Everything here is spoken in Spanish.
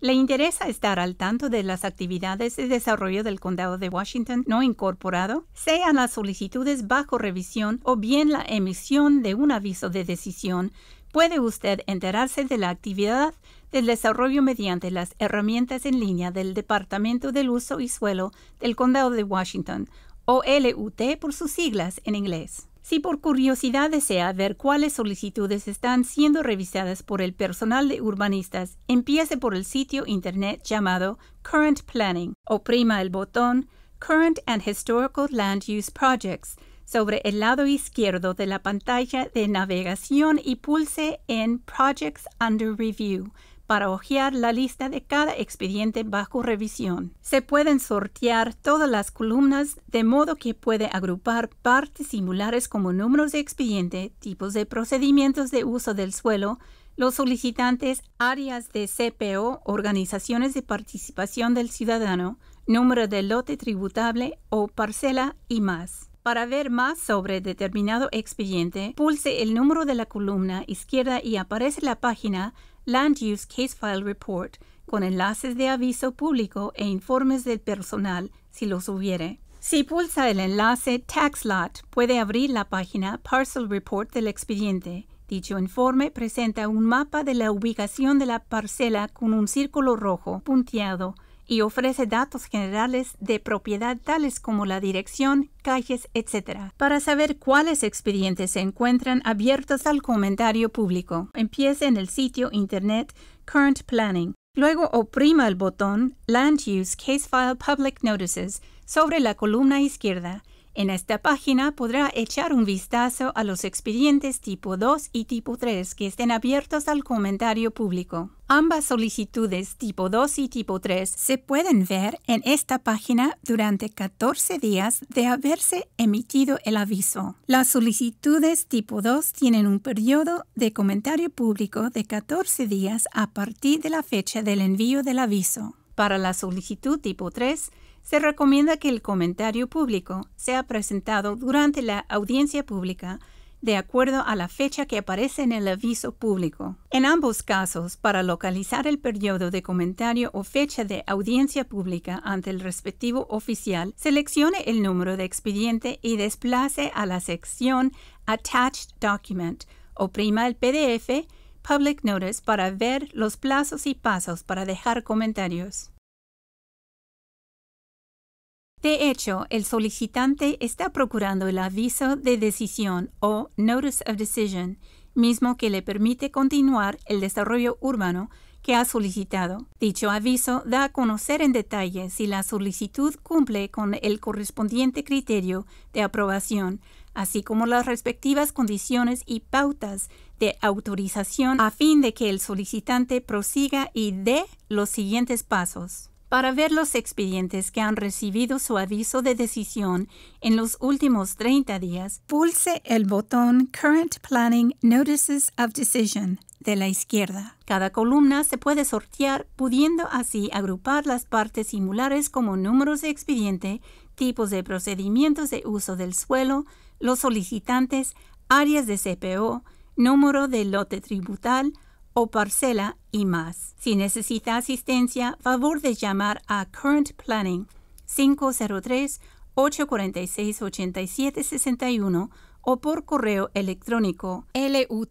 ¿Le interesa estar al tanto de las actividades de desarrollo del condado de Washington no incorporado, sean las solicitudes bajo revisión o bien la emisión de un aviso de decisión? Puede usted enterarse de la actividad del desarrollo mediante las herramientas en línea del Departamento del Uso y Suelo del Condado de Washington, o LUT por sus siglas en inglés. Si por curiosidad desea ver cuáles solicitudes están siendo revisadas por el personal de urbanistas, empiece por el sitio internet llamado Current Planning. Oprima el botón Current and Historical Land Use Projects sobre el lado izquierdo de la pantalla de navegación y pulse en Projects Under Review para hojear la lista de cada expediente bajo revisión. Se pueden sortear todas las columnas de modo que puede agrupar partes similares como números de expediente, tipos de procedimientos de uso del suelo, los solicitantes, áreas de CPO, organizaciones de participación del ciudadano, número de lote tributable o parcela y más. Para ver más sobre determinado expediente, pulse el número de la columna izquierda y aparece la página Land Use Case File Report con enlaces de aviso público e informes del personal si los hubiere. Si pulsa el enlace Tax Lot, puede abrir la página Parcel Report del expediente. Dicho informe presenta un mapa de la ubicación de la parcela con un círculo rojo punteado y ofrece datos generales de propiedad tales como la dirección, calles, etc., para saber cuáles expedientes se encuentran abiertos al comentario público. Empiece en el sitio internet Current Planning. Luego oprima el botón Land Use Case File Public Notices sobre la columna izquierda en esta página podrá echar un vistazo a los expedientes tipo 2 y tipo 3 que estén abiertos al comentario público. Ambas solicitudes tipo 2 y tipo 3 se pueden ver en esta página durante 14 días de haberse emitido el aviso. Las solicitudes tipo 2 tienen un periodo de comentario público de 14 días a partir de la fecha del envío del aviso. Para la solicitud tipo 3, se recomienda que el comentario público sea presentado durante la audiencia pública de acuerdo a la fecha que aparece en el aviso público. En ambos casos, para localizar el periodo de comentario o fecha de audiencia pública ante el respectivo oficial, seleccione el número de expediente y desplace a la sección Attached Document. prima el PDF Public Notice para ver los plazos y pasos para dejar comentarios. De hecho, el solicitante está procurando el aviso de decisión o Notice of Decision mismo que le permite continuar el desarrollo urbano que ha solicitado. Dicho aviso da a conocer en detalle si la solicitud cumple con el correspondiente criterio de aprobación, así como las respectivas condiciones y pautas de autorización a fin de que el solicitante prosiga y dé los siguientes pasos para ver los expedientes que han recibido su aviso de decisión en los últimos 30 días, pulse el botón Current Planning Notices of Decision de la izquierda. Cada columna se puede sortear pudiendo así agrupar las partes similares como números de expediente, tipos de procedimientos de uso del suelo, los solicitantes, áreas de CPO, número de lote tributal, o parcela y más. Si necesita asistencia, favor de llamar a Current Planning 503-846-8761 o por correo electrónico lutdev.co.washington.or.us.